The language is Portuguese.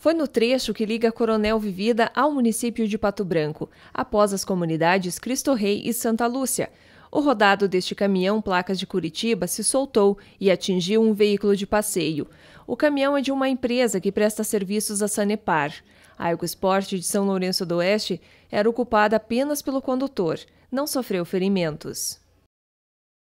Foi no trecho que liga Coronel Vivida ao município de Pato Branco, após as comunidades Cristo Rei e Santa Lúcia. O rodado deste caminhão placas de Curitiba se soltou e atingiu um veículo de passeio. O caminhão é de uma empresa que presta serviços à Sanepar. A Ecosport de São Lourenço do Oeste era ocupada apenas pelo condutor. Não sofreu ferimentos.